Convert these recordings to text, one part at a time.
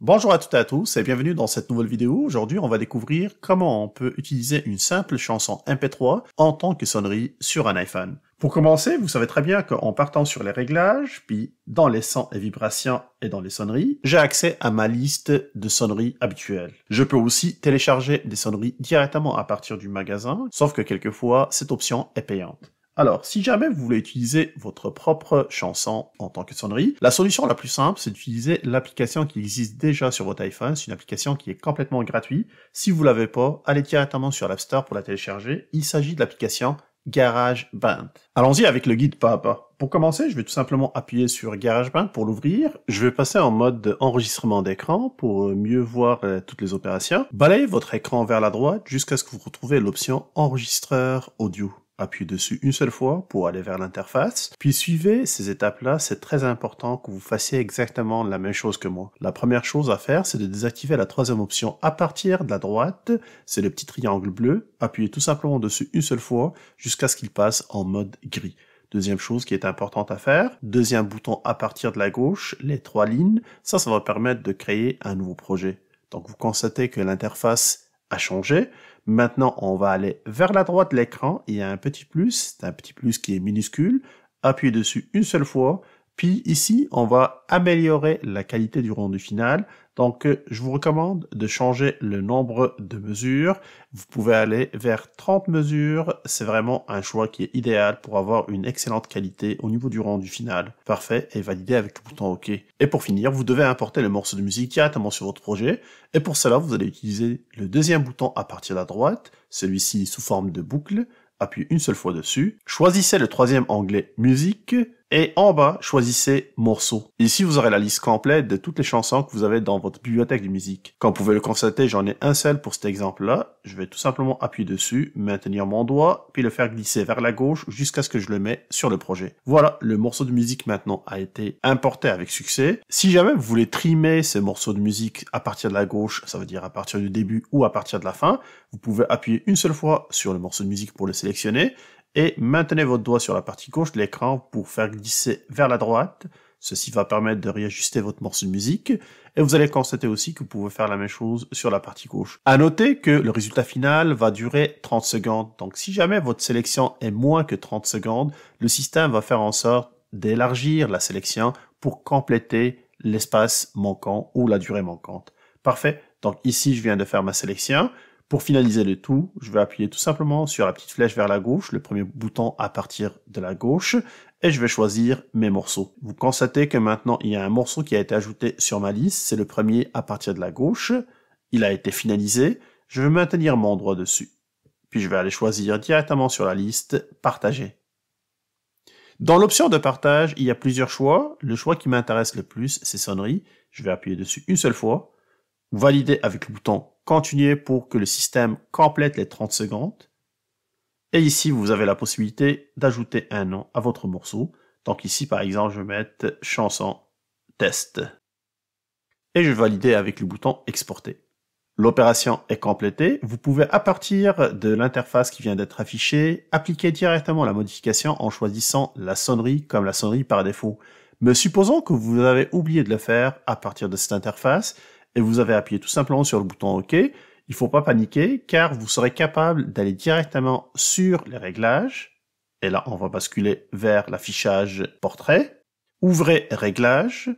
Bonjour à toutes et à tous et bienvenue dans cette nouvelle vidéo. Aujourd'hui, on va découvrir comment on peut utiliser une simple chanson MP3 en tant que sonnerie sur un iPhone. Pour commencer, vous savez très bien qu'en partant sur les réglages, puis dans les sons et vibrations et dans les sonneries, j'ai accès à ma liste de sonneries habituelles. Je peux aussi télécharger des sonneries directement à partir du magasin, sauf que quelquefois, cette option est payante. Alors, si jamais vous voulez utiliser votre propre chanson en tant que sonnerie, la solution la plus simple, c'est d'utiliser l'application qui existe déjà sur votre iPhone. C'est une application qui est complètement gratuite. Si vous l'avez pas, allez directement sur l'App Store pour la télécharger. Il s'agit de l'application GarageBand. Allons-y avec le guide pas Pour commencer, je vais tout simplement appuyer sur GarageBand pour l'ouvrir. Je vais passer en mode enregistrement d'écran pour mieux voir euh, toutes les opérations. Balayez votre écran vers la droite jusqu'à ce que vous retrouviez l'option enregistreur audio appuyez dessus une seule fois pour aller vers l'interface, puis suivez ces étapes-là, c'est très important que vous fassiez exactement la même chose que moi. La première chose à faire, c'est de désactiver la troisième option à partir de la droite, c'est le petit triangle bleu, appuyez tout simplement dessus une seule fois jusqu'à ce qu'il passe en mode gris. Deuxième chose qui est importante à faire, deuxième bouton à partir de la gauche, les trois lignes, ça, ça va permettre de créer un nouveau projet. Donc vous constatez que l'interface a changé. Maintenant, on va aller vers la droite de l'écran. Il y a un petit plus, c'est un petit plus qui est minuscule. Appuyez dessus une seule fois. Puis ici, on va améliorer la qualité du rendu final. Donc, euh, je vous recommande de changer le nombre de mesures. Vous pouvez aller vers 30 mesures. C'est vraiment un choix qui est idéal pour avoir une excellente qualité au niveau du rendu final. Parfait et validé avec le bouton OK. Et pour finir, vous devez importer le morceau de musique directement sur votre projet. Et pour cela, vous allez utiliser le deuxième bouton à partir de la droite, celui-ci sous forme de boucle. Appuyez une seule fois dessus. Choisissez le troisième onglet Musique et en bas, choisissez morceaux. Ici, vous aurez la liste complète de toutes les chansons que vous avez dans votre bibliothèque de musique. Comme vous pouvez le constater, j'en ai un seul pour cet exemple-là. Je vais tout simplement appuyer dessus, maintenir mon doigt, puis le faire glisser vers la gauche jusqu'à ce que je le mets sur le projet. Voilà, le morceau de musique maintenant a été importé avec succès. Si jamais vous voulez trimer ces morceaux de musique à partir de la gauche, ça veut dire à partir du début ou à partir de la fin, vous pouvez appuyer une seule fois sur le morceau de musique pour le sélectionner, et maintenez votre doigt sur la partie gauche de l'écran pour faire glisser vers la droite. Ceci va permettre de réajuster votre morceau de musique et vous allez constater aussi que vous pouvez faire la même chose sur la partie gauche. À noter que le résultat final va durer 30 secondes. Donc si jamais votre sélection est moins que 30 secondes, le système va faire en sorte d'élargir la sélection pour compléter l'espace manquant ou la durée manquante. Parfait. Donc ici, je viens de faire ma sélection. Pour finaliser le tout, je vais appuyer tout simplement sur la petite flèche vers la gauche, le premier bouton à partir de la gauche, et je vais choisir mes morceaux. Vous constatez que maintenant il y a un morceau qui a été ajouté sur ma liste, c'est le premier à partir de la gauche, il a été finalisé, je vais maintenir mon droit dessus. Puis je vais aller choisir directement sur la liste Partager. Dans l'option de partage, il y a plusieurs choix. Le choix qui m'intéresse le plus, c'est Sonnerie. Je vais appuyer dessus une seule fois Valider avec le bouton Continuer pour que le système complète les 30 secondes. Et ici, vous avez la possibilité d'ajouter un nom à votre morceau. Donc ici, par exemple, je vais mettre chanson test. Et je vais valider avec le bouton exporter. L'opération est complétée. Vous pouvez, à partir de l'interface qui vient d'être affichée, appliquer directement la modification en choisissant la sonnerie comme la sonnerie par défaut. Mais supposons que vous avez oublié de le faire à partir de cette interface, et vous avez appuyé tout simplement sur le bouton OK, il ne faut pas paniquer car vous serez capable d'aller directement sur les réglages. Et là, on va basculer vers l'affichage portrait. Ouvrez réglages,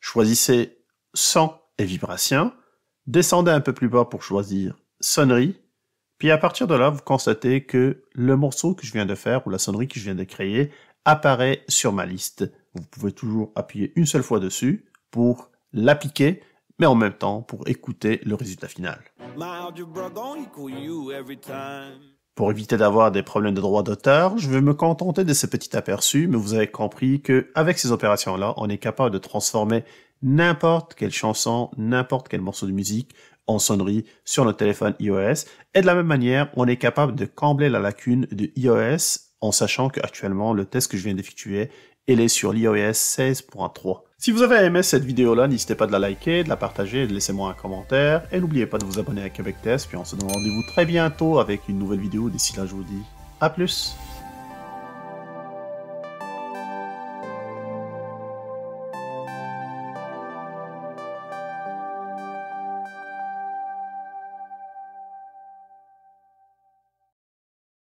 choisissez son et vibration, descendez un peu plus bas pour choisir sonnerie, puis à partir de là, vous constatez que le morceau que je viens de faire ou la sonnerie que je viens de créer apparaît sur ma liste. Vous pouvez toujours appuyer une seule fois dessus pour l'appliquer mais en même temps pour écouter le résultat final. Pour éviter d'avoir des problèmes de droit d'auteur, je vais me contenter de ce petit aperçu, mais vous avez compris que avec ces opérations-là, on est capable de transformer n'importe quelle chanson, n'importe quel morceau de musique en sonnerie sur notre téléphone iOS. Et de la même manière, on est capable de combler la lacune de iOS en sachant qu'actuellement, le test que je viens d'effectuer elle est sur l'iOS 16.3. Si vous avez aimé cette vidéo-là, n'hésitez pas de la liker, de la partager, de laisser moi un commentaire, et n'oubliez pas de vous abonner à Québec Test, puis on se donne rendez-vous très bientôt avec une nouvelle vidéo, d'ici là je vous dis à plus